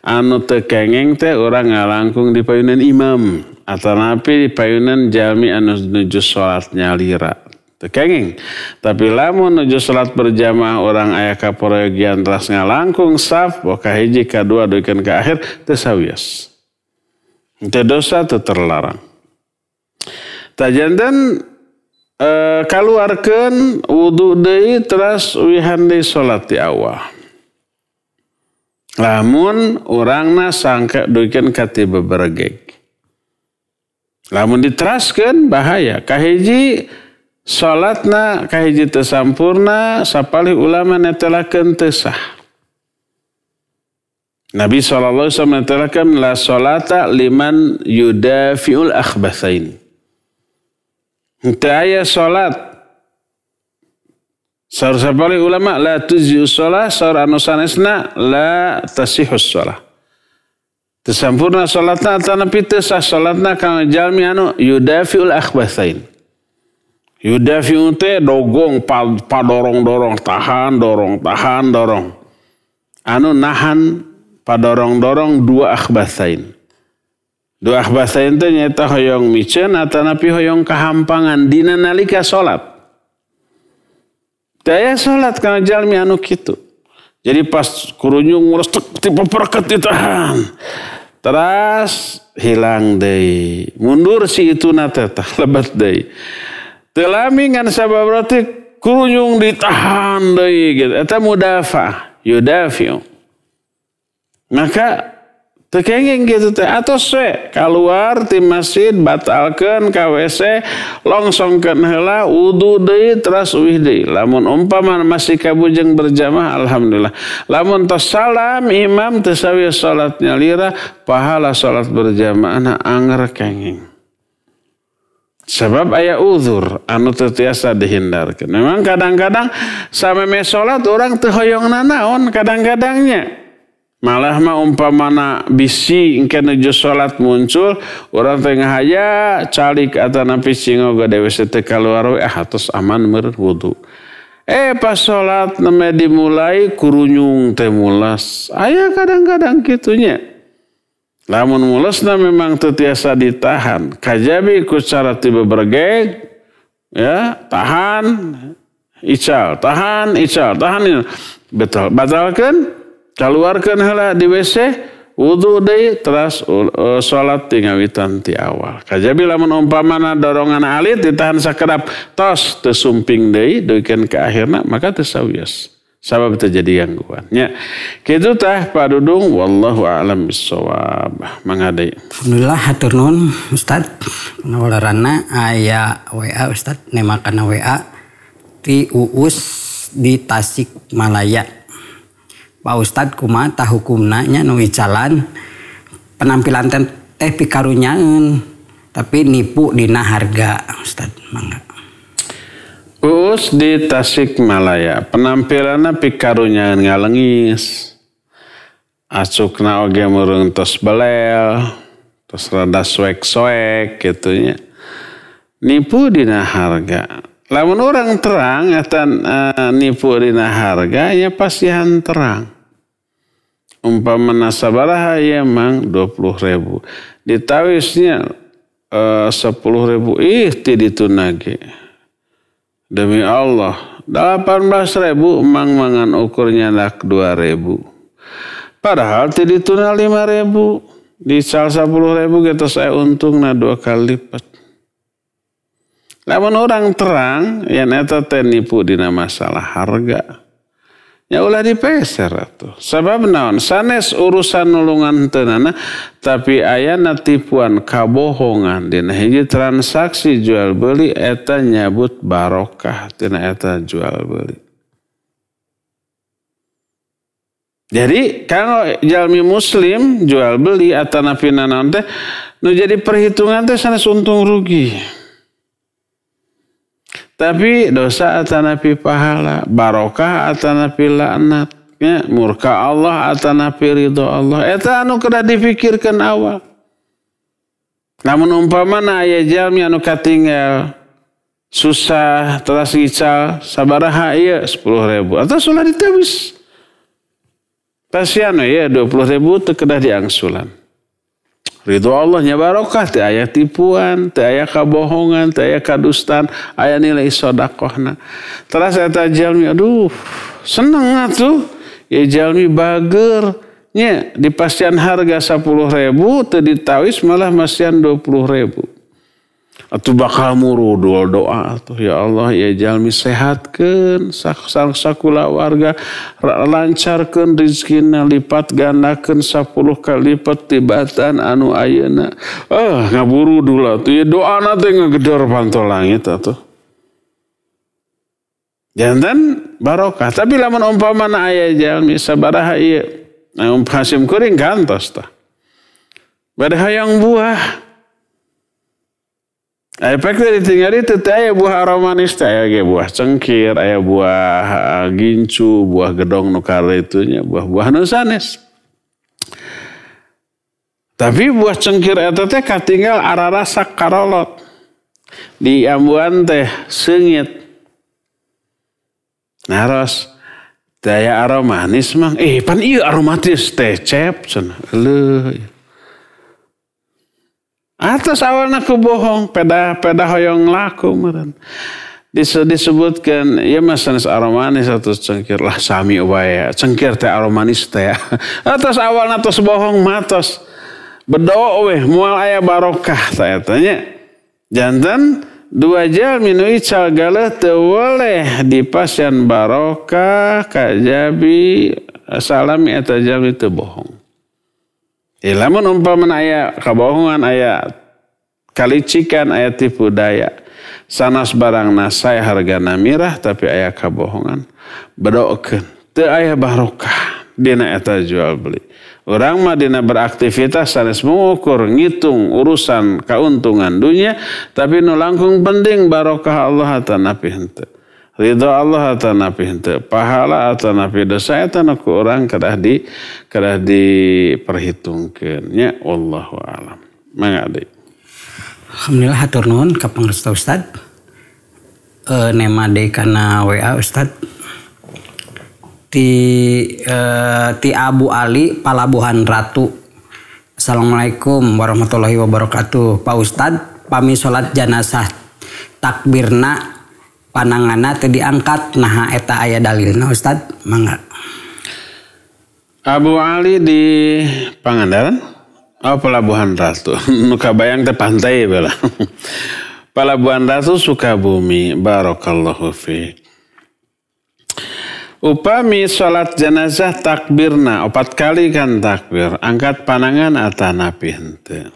anu tekengeng kengeng teh orang ngalangkung di payunan imam atau napi di payunan jami anu nuju salat nyalira kenging. Tapi lamun nuju salat berjamaah orang ayah kaporegian ras ngalangkung saf boka hiji ka dua duikeun akhir teu sawias. Teu dosa teu terlarang. Tajanten e, eh, kaluarkeun wudu deui teras wihan deui salat di awal. Lamun orangna sangka doikan kati bebergek. geng, Lamun diteraskan bahaya. Kahiji salatna kahiji teu sampurna ulama netelakeun teu sah Nabi sallallahu alaihi wasallam netelakeun la salata liman yudafiul akhbathain Henteu aya salat Saur ulama la tujzi'us shalah saur anu sanesna la tasihus shalah Tesampurna salatna atanapi teu sah sholatna kang jalmi anu yudafiul akhbathain Yudafiun teh dogong padorong-dorong, tahan, dorong, tahan, dorong. Anu nahan padorong-dorong dua akhbasain. Dua akhbasain teh nyata hoyong micen atau napi hoyong kehampangan dina nalika sholat. Daya sholat karena jalmi anu kitu. Jadi pas kurunyung ngurus tipe perket ditahan. Terus hilang deh. Mundur si itu nata lebat deh telami ngan sabab berarti kurunyung ditahan doi gitu eta mudafa yudafiu maka tekenging gitu teh atau se keluar di masjid batalkan KWC longsongkan hela udu deh teras uih deh. lamun umpama masih kabujeng berjamaah alhamdulillah lamun tasalam imam tasawi salatnya lira pahala salat berjamaah anger kenging Sebab ayat uzur anu tetiasa dihindarkan. Memang kadang-kadang sameme mesolat orang teu nanaon kadang-kadangnya. Malah mah umpamana bisi engke nuju salat muncul orang tengah ngahaya calik atana pisi gede wis teu kaluar we ah tos aman meureun wudu. Eh pas salat nembe dimulai kurunyung teh mulas. Aya kadang-kadang kitunya. Lamun mulusna memang tetiasa ditahan. Kajabi ku cara tiba bergeg, ya tahan, ical, tahan, ical, tahan. ini Betul, batalkan, keluarkan hela di WC, wudhu deh, terus uh, e, sholat witan ti awal. Kajabi lamun umpamana dorongan alit ditahan sakerap, tos tersumping deh, doikan ke akhirna, maka tesawias. Sebab terjadi gangguan. Ya. Gitu tah Pak Dudung. Wallahu a'lam bisawab. mengadai.
Alhamdulillah hatur nun Ustaz. rana, aya WA Ustaz nemakana WA ti Uus di Tasik Malaya. Pak Ustad kuma tah hukumna nya nu jalan penampilan teh pikarunyaan tapi nipu dina harga Ustad mangga.
Uus di Tasik Malaya penampilannya pikarunya ngalengis. Asukna oge murung tos belel, tos rada suek-suek gitu ya. Nipu dina harga. Lamun orang terang, atan uh, eh, nipu dina harga, ya han terang. Umpamana sabaraha ya emang 20 ribu. Ditawisnya eh, uh, 10 ribu, ih tidak ditunagi. Demi Allah, 18 ribu emang mangan ukurnya nak 2 ribu. Padahal tidak dituna 5 ribu. di sal 10 ribu Kita gitu saya untung na dua kali lipat. Namun orang terang yang eta teh nipu nama masalah harga. Ya ulah dipeser atuh. Sebab naon? Sanes urusan nulungan tenana tapi ayana tipuan kabohongan dina hiji transaksi jual beli eta nyabut barokah tena eta jual beli. Jadi kalau jalmi muslim jual beli atau napi naon teh nu jadi perhitungan teh sanes untung rugi. Tapi dosa atanapi pahala, barokah atanapi laknat, ya, murka Allah atanapi ridho Allah. Eta anu kena dipikirkan awal. Namun umpama na ayah jalmi anu katinggal susah teras ical sabaraha iya sepuluh ribu atau sulah ditebis. Pasiano ya dua puluh ribu terkedah diangsulan. Ridho Allahnya barokah teh ayah tipuan, teh ayah kabohongan, teh ayah kadustan, ayah nilai sodakohna. Terus saya aduh seneng ah tuh. Ya jalmi bager. Nya, dipastian harga sepuluh ribu, tadi tawis malah dua puluh ribu atau bakal murudul doa tuh ya Allah ya jalmi sehatkan sak-sakula warga lancarkan rizkina lipat gandakan 10 kali lipat tibatan anu ayana, eh ngaburu dulu tuh ya doa nanti ngegedor pantol langit tuh jantan barokah tapi lamun umpama na ayah jalmi sabaraha ieu nah um kuring gantos tah bade yang buah Ayah pekte tinggal teh ayah buah aromanis, teh ayah ge buah cengkir, ayah buah eh, gincu, buah gedong nukar itu nya, buah-buah nusanes. Tapi buah cengkir itu teh katinggal rasa karolot. Di ambuan teh sengit. Naros daya aromanis mang, eh pan iya aromatis teh cep cenah. leh. Atas awal aku bohong, peda peda hoyong laku meren. disebutkan ya mas sanes aromanis atau cengkir lah sami ubaya cengkir teh aromanis teh atas awalnya tos bohong matos berdoa weh mual ayah barokah saya tanya jantan dua jam minum ical galah tewoleh di pasien barokah kajabi salami atau jam itu bohong Ya, lamun umpamana kebohongan ayat kalicikan ayat tipu daya. Sanas barang nasai harga mirah tapi ayat kebohongan berdoakan Itu ayat barokah dina eta jual beli. Orang mah dina beraktivitas sanes mengukur, ngitung urusan keuntungan dunia tapi nulangkung penting barokah Allah tanapih henteu. Ridho Allah atau nabi itu Pahala atau nabi, dosa atau naku orang kadah di kadah diperhitungkan. Ya Allah alam. Mangga
Alhamdulillah hatur nuhun ke pengurus Ustaz. E, nema deui WA Ustad. Ti e, ti Abu Ali Palabuhan Ratu. Assalamualaikum warahmatullahi wabarakatuh. Pak Ustad, pamit salat jenazah takbirna panangan atau diangkat nah eta ayah dalil nah Ustad mangga
Abu Ali di Pangandaran oh pelabuhan Ratu nuka bayang teh pantai bela pelabuhan Ratu Sukabumi barokallahu fi Upami sholat jenazah takbirna opat kali kan takbir angkat panangan atau napi hente.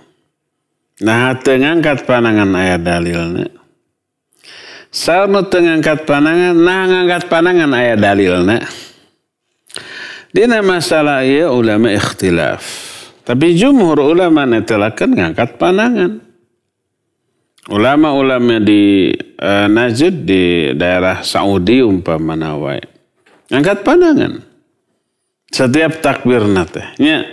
Nah, teu ngangkat panangan ayat dalilnya Sarno tengangkat panangan, nah ngangkat panangan ayat Di nama masalah iya ulama ikhtilaf. Tapi jumhur ulama netelakan ngangkat panangan. Ulama-ulama di e, Najd di daerah Saudi umpama nawai. Ngangkat pandangan. Setiap takbir nate. Ya.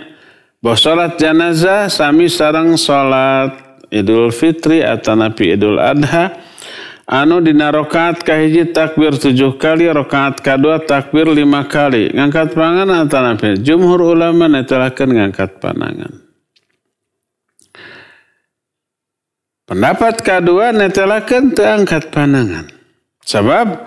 Bahwa sholat jenazah, sami sarang sholat idul fitri atau nabi idul adha anu dina rokat kahiji takbir tujuh kali rokat kedua takbir lima kali ngangkat pangan atau nabi jumhur ulama netelakan ngangkat panangan pendapat kedua netelakan terangkat panangan sebab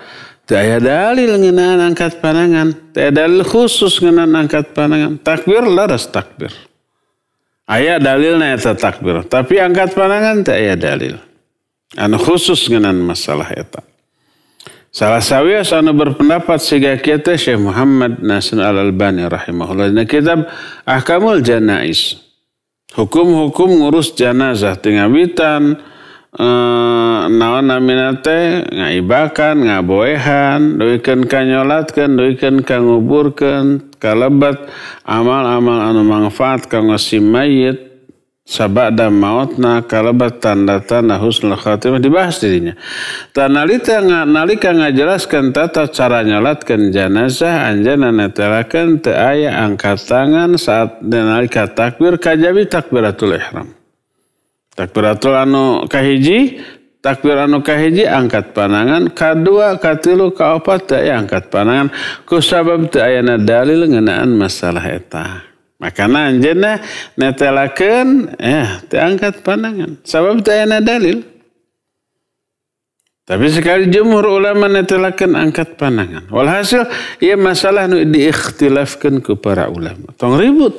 tidak dalil ngenaan angkat panangan. Tidak dalil khusus ngenaan angkat panangan. Takbir laras takbir. Ayat dalil netelah takbir. Tapi angkat panangan tidak ada dalil. Anu khusus dengan masalah eta. Salah sawias anu berpendapat siga kita Syekh Muhammad Nasir Al-Albani rahimahullah. Nah kitab Ahkamul Janais. Hukum-hukum ngurus jenazah tingawitan, eh, naon namina ngaibakan, ngaboehan, duikeun kanyolatkeun, doikan kanguburkan kalebat amal-amal anu manfaat kanggo si mayit maut na kalabat tanda-tanda husnul khatimah dibahas dirinya. Tanalita nalika ngajelaskan tata cara nyolatkan jenazah anjana netelakan teu angkat tangan saat nalika takbir kajabi takbiratul ihram. Takbiratul anu kahiji takbir anu kahiji angkat panangan kadua katilu kaopat teu angkat panangan kusabab sabab teu dalil ngenaan masalah etah. Makana anjeunna netelakeun eh diangkat pandangan. Sabab teu ada dalil. Tapi sekali jumhur ulama netelakeun angkat pandangan. Walhasil ieu masalah nu diikhtilafkeun ku para ulama. Tong ribut.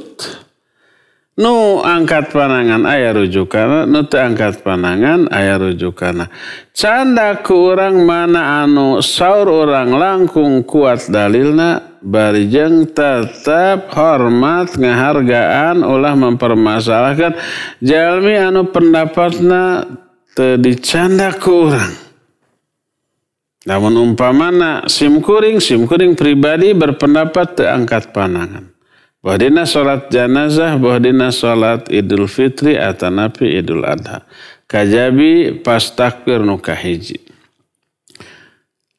Nu angkat panangan ayah rujukana, nu te angkat panangan ayah rujukana. Canda ku orang mana anu saur orang langkung kuat dalilna, barijeng tetap hormat ngehargaan ulah mempermasalahkan jalmi anu pendapatna te dicanda ku orang. Namun umpamana simkuring simkuring pribadi berpendapat te angkat panangan. Bahdina sholat janazah, bahdina sholat idul fitri atanapi idul adha. Kajabi pas takbir nukahiji.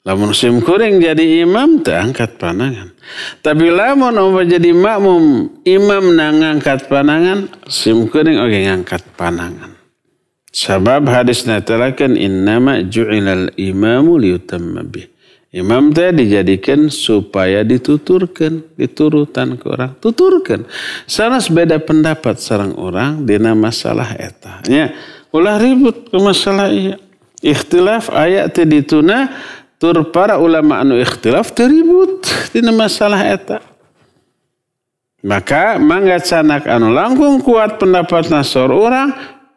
Lamun sim kuring jadi imam tak angkat panangan. Tapi lamun umpah jadi makmum imam nang angkat panangan, sim kuring oge ngangkat panangan. Sebab hadis natalakan innama ju'ilal imamu liutam bih. Imam teh dijadikan supaya dituturkan, diturutan ke orang, tuturkan. Saras beda pendapat seorang orang dina masalah eta. Ya, ulah ribut ke masalah iya. Ikhtilaf ayat teh dituna tur para ulama anu ikhtilaf teribut dina masalah eta. Maka mangga canak anu langkung kuat pendapat nasor orang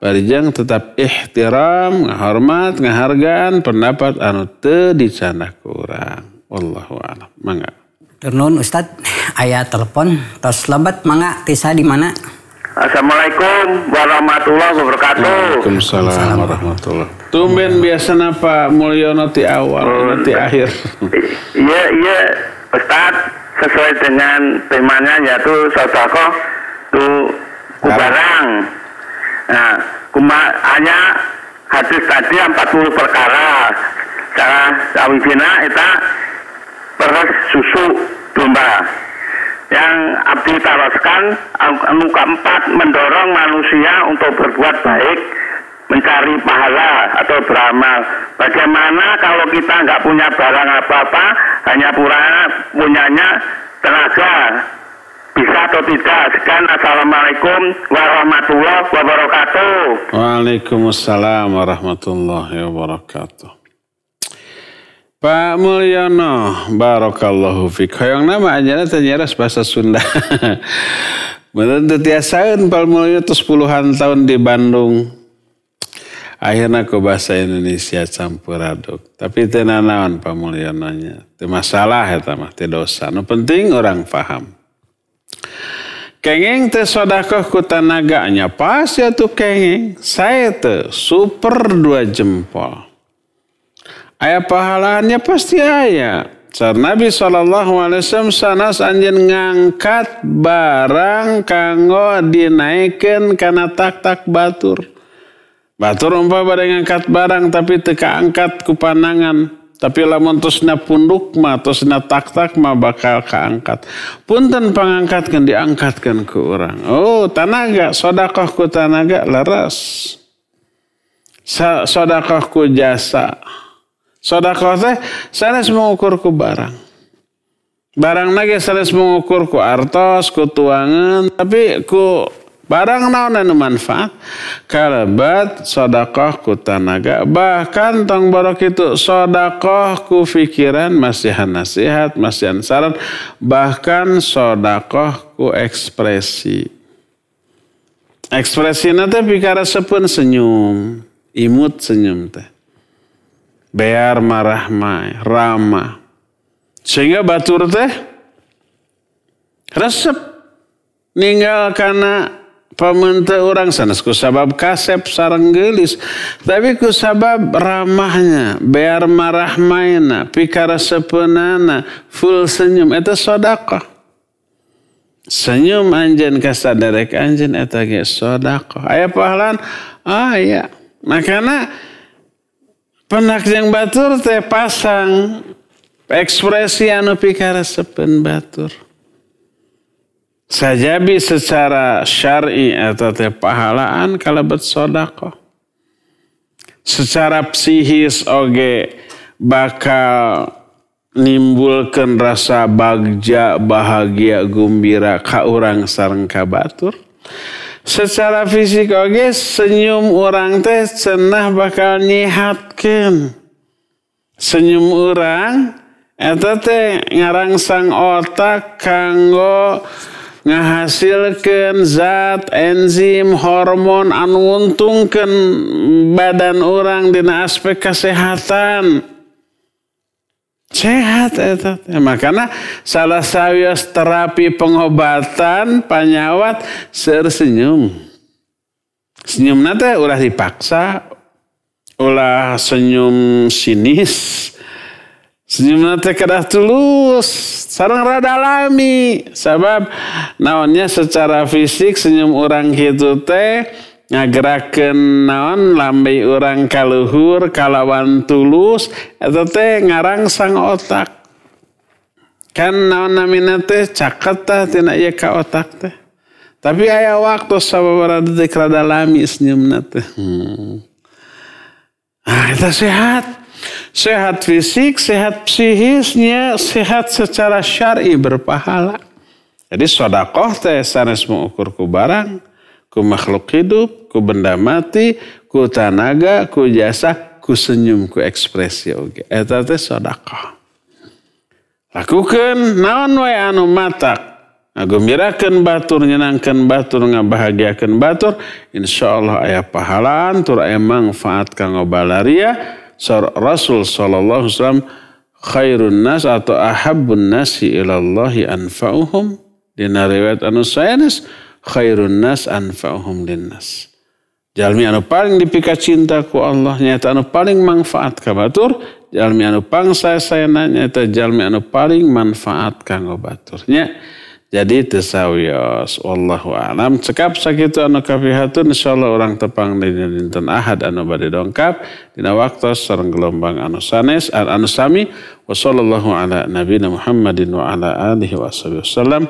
Barijang tetap ihtiram, menghormat, ngahargaan pendapat anu teu dicandak kurang. Wallahu a'lam. Mangga.
Turun Ustad, ayah telepon tos lebat mangga Tisa di mana?
Assalamualaikum warahmatullahi wabarakatuh. Waalaikumsalam warahmatullahi wabarakatuh. Tumben biasa napa mulyono ti awal, oh, ti iya, akhir. Iya, iya. Ustad, sesuai dengan temanya yaitu sodakoh tu
kubarang. Nah. Nah, hanya hadis tadi
40 perkara. Cara sawibina itu peres susu domba. Yang abdi taraskan muka anu empat mendorong manusia untuk berbuat baik mencari pahala atau beramal. Bagaimana kalau kita nggak punya barang apa-apa, hanya pura punyanya tenaga, bisa atau tidak. Sekian Assalamualaikum warahmatullahi wabarakatuh. Waalaikumsalam warahmatullahi wabarakatuh. Pak Mulyono, barokallahu fiqh. Yang nama anjana tanyeras bahasa Sunda. Menurut tiasaan Pak Mulyono itu sepuluhan tahun di Bandung. Akhirnya ke bahasa Indonesia campur aduk. Tapi itu nanawan Pak nya. Itu masalah ya itu dosa. No penting orang paham. Kengeng te sodakoh ku tenaganya. Pas ya tu kengeng. Saya te super dua jempol. Ayah pahalanya pasti ayah. Sar Nabi SAW sanas anjen ngangkat barang kanggo dinaikin karena tak-tak batur. Batur umpah pada ngangkat barang tapi teka angkat kupanangan. Tapi lamun na punduk mah, na tak-tak ma bakal keangkat. Punten pengangkatkan diangkatkan ke orang. Oh tanaga, sodakoh ku tanaga laras. Sodakoh ku jasa. Sodakoh teh sales mengukur ku barang. Barang nage sales mengukur ku artos, ku tuangan. Tapi ku Barang naon anu manfaat kalebat sodakoh ku tanaga bahkan tong barok itu sodakoh ku pikiran masih nasihat masihan saran bahkan sodakoh ku ekspresi ekspresi nanti pikara sepun senyum imut senyum teh bear marah mai ramah sehingga batur teh resep ninggal karena pamente orang sanes sabab kasep sarang gelis tapi ku sabab ramahnya biar marah marahmaina pikara sepenana full senyum itu sodako senyum anjen derek anjen itu ge sodako ayah pahalan ah iya makanya penak yang batur teh pasang ekspresi anu pikara sepen batur Sajabi secara syar'i atau pahalaan kalau bersodako, Secara psihis oge bakal nimbulkan rasa bagja, bahagia, gembira ka orang sarang kabatur, Secara fisik oge senyum orang teh cenah bakal nyihatkan. Senyum orang eta teh sang otak kanggo ngahasilkan zat enzim hormon anu badan orang di aspek kesehatan sehat itu, ya, makanya salah satu terapi pengobatan penyawat ser senyum senyum nate ulah dipaksa ulah senyum sinis Senyum teh kada tulus sarang rada lami sabab naonnya secara fisik senyum orang kitu teh ngagerakeun naon lambai orang kaluhur kalawan tulus eta teh sang otak kan naon namina teh caket tah tina ieu ka otak teh tapi aya waktu sababaraha detik rada lami senyumna teh hmm. ah itu sehat Sehat fisik, sehat psihisnya, sehat secara syari berpahala. Jadi sodakoh teh sanes mengukur ku barang, ku makhluk hidup, ku benda mati, ku tanaga, ku jasa, ku senyum, ku ekspresi oke itu teh sodakoh. Lakukan naon wae anu matak gembirakan batur nyenangkan batur ngabahagiakan batur Insya Allah ayah pahalaan tur emang faat kang obalaria Rasul sallallahu wasallam khairun nas atau Ahabun nasi ilallahi anfa'uhum. Dina riwayat anu sayanes khairun nas anfa'uhum linnas. Jalmi anu paling dipika cinta ku Allah nyata anu paling manfaat kabatur. jalmi anu pang saya saya nyata jalmi anu paling manfaat kanggo baturnya. Jadi tesawiyos, Wallahu alam. Cekap sakitu anu kafihatun insyaallah orang tepang di dinten ahad anu bade dongkap dina waktu sareng gelombang anu sanes anu sami wa sallallahu ala nabiyina Muhammadin wa ala alihi wasallam.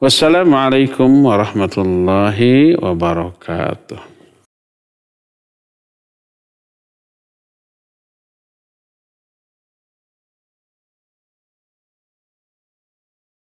Wassalamualaikum warahmatullahi wabarakatuh.